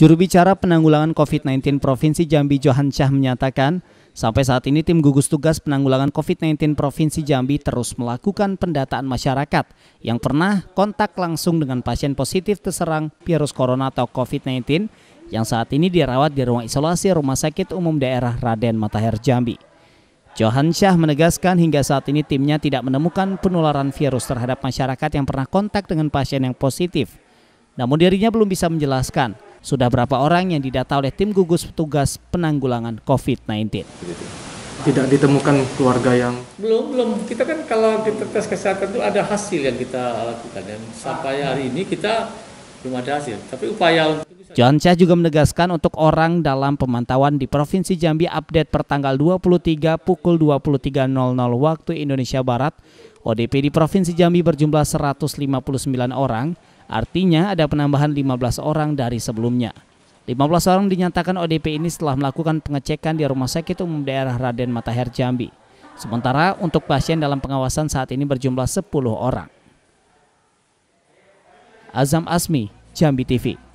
Juru bicara penanggulangan COVID-19 Provinsi Jambi Johan Syah menyatakan, sampai saat ini tim gugus tugas penanggulangan COVID-19 Provinsi Jambi terus melakukan pendataan masyarakat yang pernah kontak langsung dengan pasien positif terserang virus corona atau COVID-19 yang saat ini dirawat di ruang isolasi Rumah Sakit Umum Daerah Raden Matahir Jambi. Johan Syah menegaskan hingga saat ini timnya tidak menemukan penularan virus terhadap masyarakat yang pernah kontak dengan pasien yang positif. Namun dirinya belum bisa menjelaskan sudah berapa orang yang didata oleh tim gugus tugas penanggulangan COVID-19? Tidak ditemukan keluarga yang belum belum kita kan kalau kita tes kesehatan itu ada hasil yang kita lakukan dan sampai hari ini kita belum ada hasil. Tapi upaya John Chah juga menegaskan untuk orang dalam pemantauan di Provinsi Jambi update pertanggal 23 pukul 23.00 waktu Indonesia Barat, ODP di Provinsi Jambi berjumlah 159 orang, Artinya ada penambahan 15 orang dari sebelumnya. 15 orang dinyatakan ODP ini setelah melakukan pengecekan di Rumah Sakit Umum Daerah Raden Matahir Jambi. Sementara untuk pasien dalam pengawasan saat ini berjumlah 10 orang. Azam Asmi, Jambi TV.